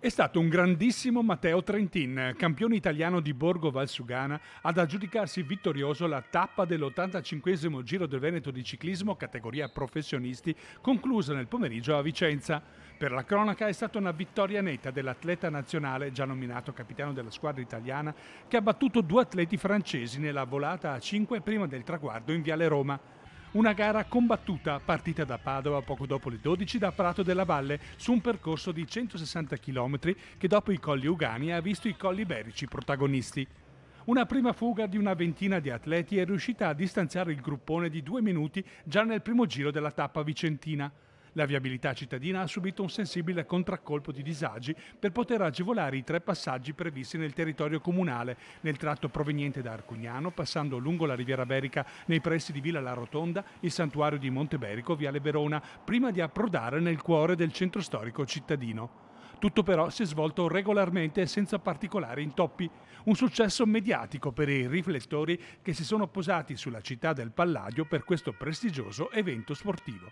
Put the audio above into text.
È stato un grandissimo Matteo Trentin, campione italiano di Borgo Valsugana, ad aggiudicarsi vittorioso la tappa dell'85 Giro del Veneto di ciclismo categoria professionisti, conclusa nel pomeriggio a Vicenza. Per la cronaca è stata una vittoria netta dell'atleta nazionale, già nominato capitano della squadra italiana, che ha battuto due atleti francesi nella volata a 5 prima del traguardo in Viale Roma. Una gara combattuta, partita da Padova poco dopo le 12 da Prato della Valle, su un percorso di 160 km che dopo i Colli Ugani ha visto i Colli Berici protagonisti. Una prima fuga di una ventina di atleti è riuscita a distanziare il gruppone di due minuti già nel primo giro della tappa vicentina. La viabilità cittadina ha subito un sensibile contraccolpo di disagi per poter agevolare i tre passaggi previsti nel territorio comunale, nel tratto proveniente da Arcugnano, passando lungo la Riviera Berica nei pressi di Villa La Rotonda, il santuario di Monteberico, Viale Verona, prima di approdare nel cuore del centro storico cittadino. Tutto però si è svolto regolarmente e senza particolari intoppi. Un successo mediatico per i riflettori che si sono posati sulla città del Palladio per questo prestigioso evento sportivo.